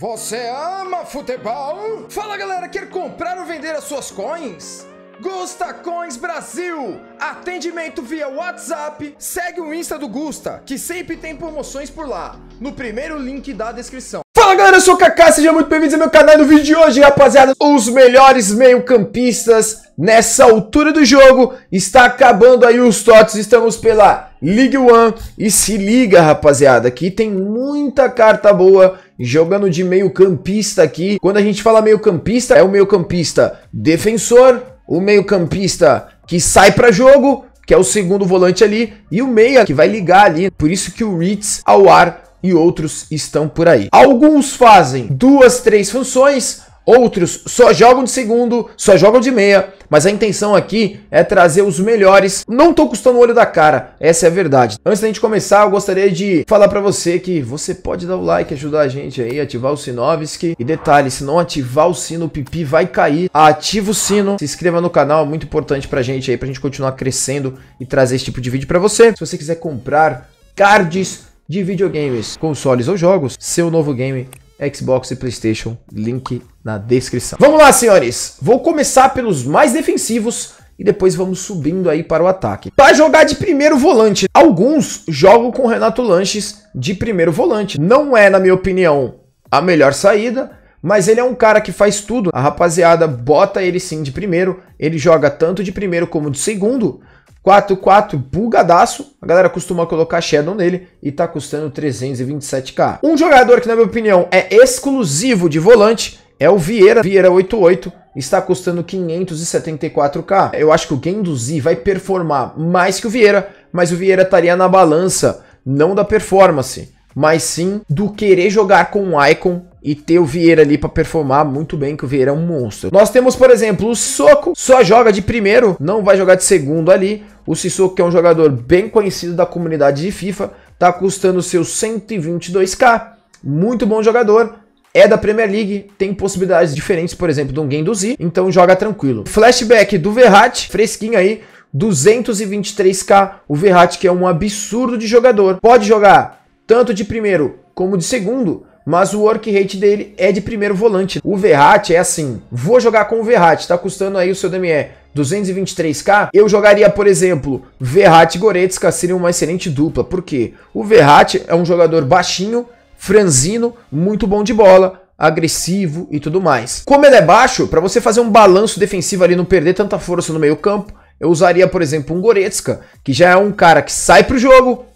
Você ama futebol? Fala galera, quer comprar ou vender as suas coins? Gusta Coins Brasil! Atendimento via WhatsApp. Segue o Insta do Gusta, que sempre tem promoções por lá, no primeiro link da descrição. Fala galera, eu sou o Kaká, sejam muito bem-vindos ao meu canal e no vídeo de hoje, rapaziada, os melhores meio-campistas nessa altura do jogo. Está acabando aí os totes, estamos pela League One e se liga, rapaziada, que tem muita carta boa jogando de meio-campista aqui. Quando a gente fala meio-campista, é o meio-campista defensor, o meio-campista que sai para jogo, que é o segundo volante ali, e o meia que vai ligar ali. Por isso que o Ritz ao ar e outros estão por aí. Alguns fazem duas, três funções, Outros só jogam de segundo, só jogam de meia, mas a intenção aqui é trazer os melhores. Não tô custando o olho da cara, essa é a verdade. Antes da gente começar, eu gostaria de falar para você que você pode dar o like, ajudar a gente aí, ativar o Sinovski. E detalhe, se não ativar o sino, o pipi vai cair. Ativa o sino, se inscreva no canal, muito importante pra gente aí, pra gente continuar crescendo e trazer esse tipo de vídeo para você. Se você quiser comprar cards de videogames, consoles ou jogos, seu novo game Xbox e PlayStation, link na descrição. Vamos lá, senhores. Vou começar pelos mais defensivos e depois vamos subindo aí para o ataque. Para jogar de primeiro volante, alguns jogam com Renato Lanches de primeiro volante. Não é, na minha opinião, a melhor saída, mas ele é um cara que faz tudo. A rapaziada bota ele sim de primeiro, ele joga tanto de primeiro como de segundo, 4-4, bugadaço. a galera costuma colocar Shadow nele e tá custando 327k. Um jogador que, na minha opinião, é exclusivo de volante é o Vieira, Vieira 88, está custando 574k. Eu acho que o Guendouzi vai performar mais que o Vieira, mas o Vieira estaria na balança, não da performance, mas sim do querer jogar com o Icon e ter o Vieira ali para performar muito bem, que o Vieira é um monstro. Nós temos, por exemplo, o Soco, só joga de primeiro, não vai jogar de segundo ali. O Sissoko, que é um jogador bem conhecido da comunidade de FIFA, tá custando seus 122k. Muito bom jogador, é da Premier League, tem possibilidades diferentes, por exemplo, de um game do Z, então joga tranquilo. Flashback do Verratti, fresquinho aí, 223k. O Verratti que é um absurdo de jogador, pode jogar tanto de primeiro como de segundo, mas o work rate dele é de primeiro volante. O Verratti é assim, vou jogar com o Verratti, tá custando aí o seu DME 223k, eu jogaria, por exemplo, Verratti e Goretzka seria uma excelente dupla, porque o Verratti é um jogador baixinho, franzino, muito bom de bola, agressivo e tudo mais. Como ele é baixo, para você fazer um balanço defensivo ali, não perder tanta força no meio campo, eu usaria, por exemplo, um Goretzka, que já é um cara que sai pro jogo,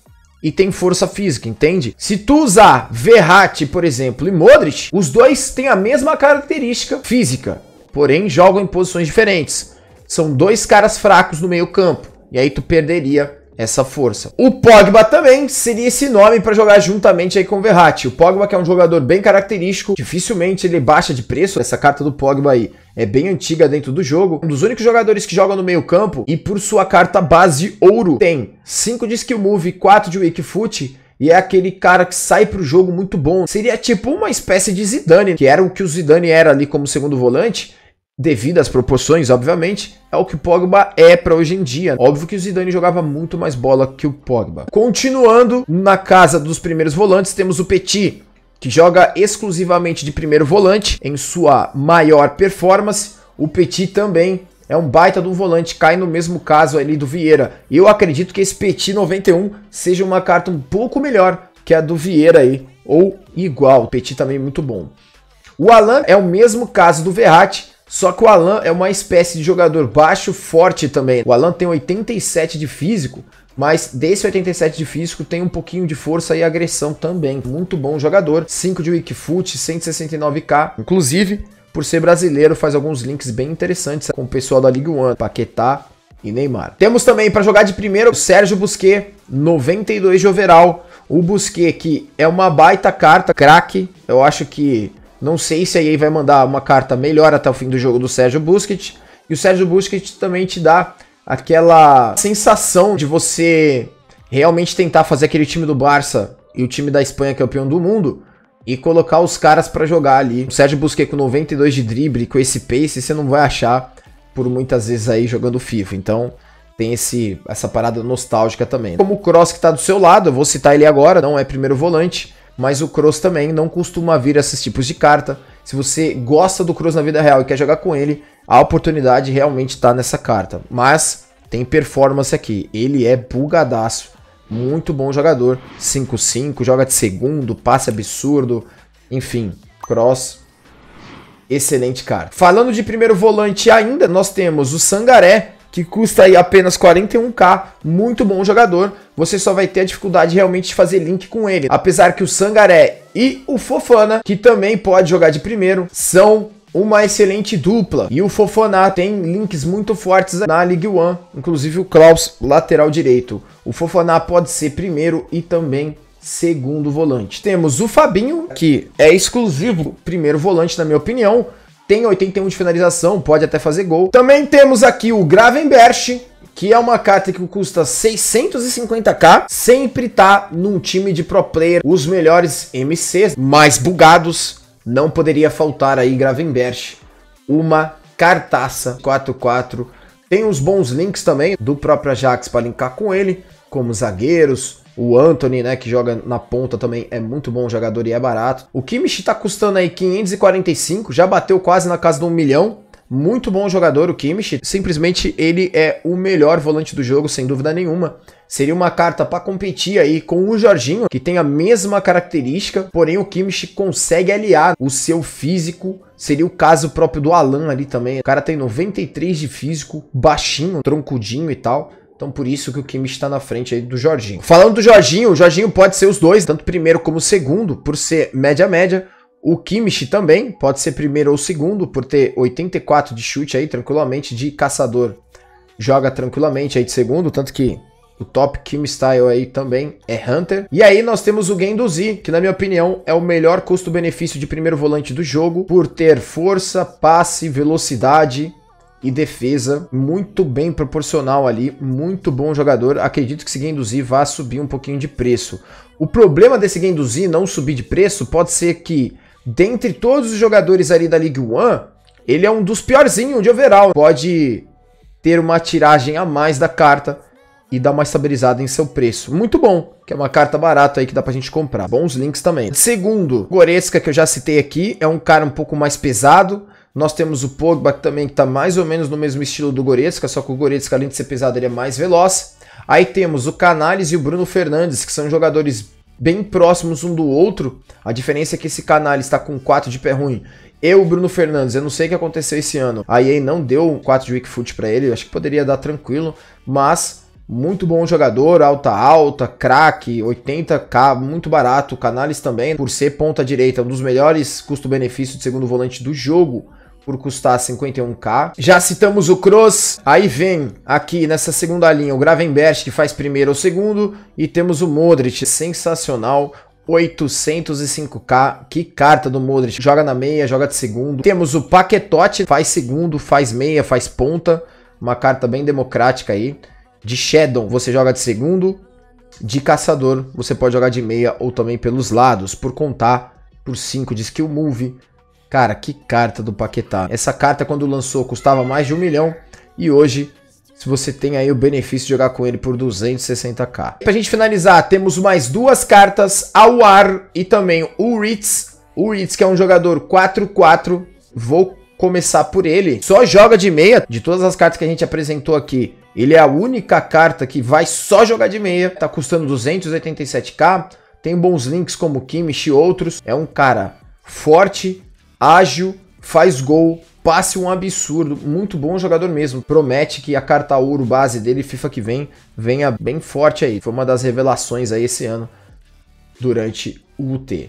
e tem força física, entende? Se tu usar Verratti, por exemplo, e Modric, os dois têm a mesma característica física, porém jogam em posições diferentes. São dois caras fracos no meio campo, e aí tu perderia essa força. O Pogba também seria esse nome para jogar juntamente aí com o Verratti. O Pogba que é um jogador bem característico, dificilmente ele baixa de preço. Essa carta do Pogba aí é bem antiga dentro do jogo. Um dos únicos jogadores que joga no meio-campo e por sua carta base ouro tem 5 de skill move, 4 de weak foot e é aquele cara que sai pro jogo muito bom. Seria tipo uma espécie de Zidane, que era o que o Zidane era ali como segundo volante Devido às proporções, obviamente, é o que o Pogba é para hoje em dia. Óbvio que o Zidane jogava muito mais bola que o Pogba. Continuando na casa dos primeiros volantes, temos o Petit, que joga exclusivamente de primeiro volante em sua maior performance. O Petit também é um baita de um volante, cai no mesmo caso ali do Vieira. Eu acredito que esse Petit 91 seja uma carta um pouco melhor que a do Vieira aí, ou igual. O Petit também é muito bom. O Alan é o mesmo caso do Verratti, só que o Alan é uma espécie de jogador baixo, forte também. O Alan tem 87 de físico, mas desse 87 de físico tem um pouquinho de força e agressão também. Muito bom jogador, 5 de weak foot, 169k. Inclusive, por ser brasileiro, faz alguns links bem interessantes com o pessoal da Ligue 1, Paquetá e Neymar. Temos também para jogar de primeiro o Sérgio Busquet, 92 de overall. O Busquet que é uma baita carta, craque. Eu acho que não sei se a EA vai mandar uma carta melhor até o fim do jogo do Sérgio Busquets. E o Sérgio Busquets também te dá aquela sensação de você realmente tentar fazer aquele time do Barça e o time da Espanha campeão do mundo e colocar os caras para jogar ali. O Sérgio Busquets com 92 de drible, com esse pace, você não vai achar por muitas vezes aí jogando FIFA. Então, tem esse, essa parada nostálgica também. Como o Cross que tá do seu lado, eu vou citar ele agora, não é primeiro volante, mas o Cross também não costuma vir esses tipos de carta. Se você gosta do Cross na vida real e quer jogar com ele, a oportunidade realmente está nessa carta. Mas tem performance aqui, ele é bugadaço, muito bom jogador, 5-5, joga de segundo, passe absurdo, enfim, Cross excelente cara. Falando de primeiro volante ainda, nós temos o Sangaré, que custa aí apenas 41k, muito bom jogador, você só vai ter a dificuldade realmente de fazer link com ele. Apesar que o Sangaré e o Fofana, que também pode jogar de primeiro, são uma excelente dupla. E o Fofana tem links muito fortes na Ligue 1, inclusive o Klaus, lateral direito. O Fofana pode ser primeiro e também segundo volante. Temos o Fabinho, que é exclusivo primeiro volante, na minha opinião, tem 81 de finalização, pode até fazer gol. Também temos aqui o Gravenberch, que é uma carta que custa 650k, sempre tá num time de pro player, os melhores MCs mais bugados, não poderia faltar aí Gravenberch, uma cartaça 4-4, tem uns bons links também do próprio Ajax para linkar com ele, como zagueiros, o Anthony, né, que joga na ponta também é muito bom jogador e é barato. O Kimmich tá custando aí 545, já bateu quase na casa de um milhão. Muito bom jogador o Kimmich, simplesmente ele é o melhor volante do jogo, sem dúvida nenhuma. Seria uma carta para competir aí com o Jorginho, que tem a mesma característica, porém o Kimmich consegue aliar o seu físico Seria o caso próprio do Alan ali também. O cara tem 93 de físico, baixinho, troncudinho e tal. Então por isso que o Kimmich está na frente aí do Jorginho. Falando do Jorginho, o Jorginho pode ser os dois, tanto primeiro como segundo, por ser média-média. O Kimmich também pode ser primeiro ou segundo, por ter 84 de chute aí tranquilamente, de caçador. Joga tranquilamente aí de segundo, tanto que o top Kim Style aí também é Hunter. E aí nós temos o Guendouzi, que na minha opinião é o melhor custo-benefício de primeiro volante do jogo, por ter força, passe, velocidade, e defesa muito bem proporcional ali, muito bom jogador. Acredito que esse Guendouzi vá subir um pouquinho de preço. O problema desse Guendouzi não subir de preço pode ser que, dentre todos os jogadores ali da League One, ele é um dos piorzinhos de overall. Pode ter uma tiragem a mais da carta e dar uma estabilizada em seu preço. Muito bom, que é uma carta barata aí que dá pra gente comprar. Bons links também. Segundo, Goretzka, que eu já citei aqui, é um cara um pouco mais pesado, nós temos o Pogba também que está mais ou menos no mesmo estilo do Goretzka, só que o Goretzka além de ser pesado ele é mais veloz. Aí temos o Canales e o Bruno Fernandes, que são jogadores bem próximos um do outro. A diferença é que esse Canales está com 4 de pé ruim. Eu, Bruno Fernandes, eu não sei o que aconteceu esse ano. A EA não deu 4 de weak foot para ele, acho que poderia dar tranquilo, mas muito bom jogador, alta alta, craque, 80k, muito barato. Canales também, por ser ponta direita, um dos melhores custo-benefício de segundo volante do jogo por custar 51k. Já citamos o Cross. aí vem aqui nessa segunda linha o Gravenberg que faz primeiro ou segundo e temos o Modric, sensacional. 805k, que carta do Modric, joga na meia, joga de segundo. Temos o Paquetote, faz segundo, faz meia, faz ponta, uma carta bem democrática aí. De Shadow, você joga de segundo. De Caçador, você pode jogar de meia ou também pelos lados, por contar, por 5 de Skill Move, Cara, que carta do Paquetá. Essa carta, quando lançou, custava mais de um milhão. E hoje se você tem aí o benefício de jogar com ele por 260k. Pra gente finalizar, temos mais duas cartas ao ar e também o Ritz. O Ritz, que é um jogador 4-4, vou começar por ele. Só joga de meia, de todas as cartas que a gente apresentou aqui. Ele é a única carta que vai só jogar de meia. Tá custando 287k, tem bons links como Kimish e outros. É um cara forte, ágil, faz gol, passe um absurdo, muito bom jogador mesmo. Promete que a carta ouro base dele, FIFA que vem, venha bem forte aí. Foi uma das revelações aí esse ano durante o UT.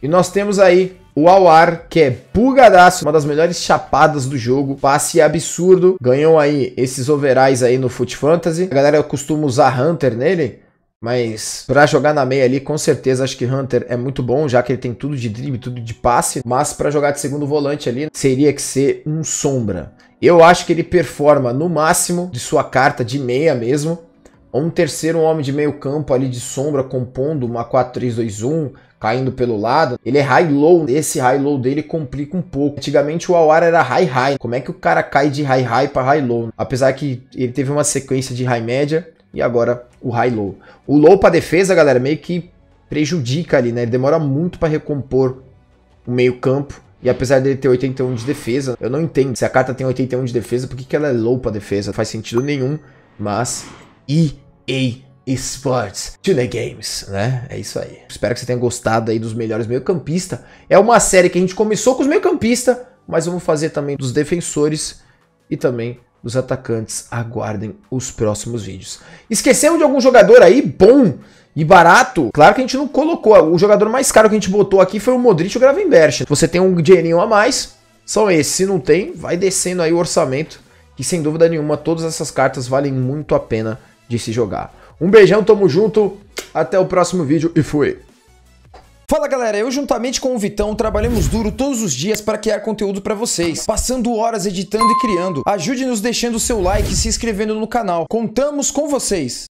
E nós temos aí o Awar, que é bugadaço, uma das melhores chapadas do jogo, passe absurdo. Ganhou aí esses overais aí no Foot Fantasy. A galera costuma usar Hunter nele, mas para jogar na meia ali, com certeza acho que Hunter é muito bom, já que ele tem tudo de drible, tudo de passe. Mas para jogar de segundo volante ali, seria que ser um sombra. Eu acho que ele performa no máximo de sua carta de meia mesmo. Um terceiro homem de meio campo ali de sombra compondo uma 4-3-2-1, caindo pelo lado. Ele é high-low, esse high-low dele complica um pouco. Antigamente o Awara era high-high. Como é que o cara cai de high-high para high-low? Apesar que ele teve uma sequência de high-média, e agora o high low. O low para defesa, galera, meio que prejudica ali, né? Ele demora muito para recompor o meio-campo. E apesar dele ter 81 de defesa, eu não entendo. Se a carta tem 81 de defesa, por que, que ela é low pra defesa? Não faz sentido nenhum. Mas EA Sports Tune Games, né? É isso aí. Espero que você tenha gostado aí dos melhores meio-campista. É uma série que a gente começou com os meio-campista, mas vamos fazer também dos defensores e também os atacantes aguardem os próximos vídeos. Esquecemos de algum jogador aí bom e barato? Claro que a gente não colocou. O jogador mais caro que a gente botou aqui foi o Modric e o Gravenberch. Se você tem um dinheirinho a mais, são esses. Se não tem, vai descendo aí o orçamento. Que sem dúvida nenhuma, todas essas cartas valem muito a pena de se jogar. Um beijão, tamo junto. Até o próximo vídeo e fui! Fala galera, eu juntamente com o Vitão trabalhamos duro todos os dias para criar conteúdo para vocês, passando horas editando e criando. Ajude-nos deixando seu like e se inscrevendo no canal. Contamos com vocês!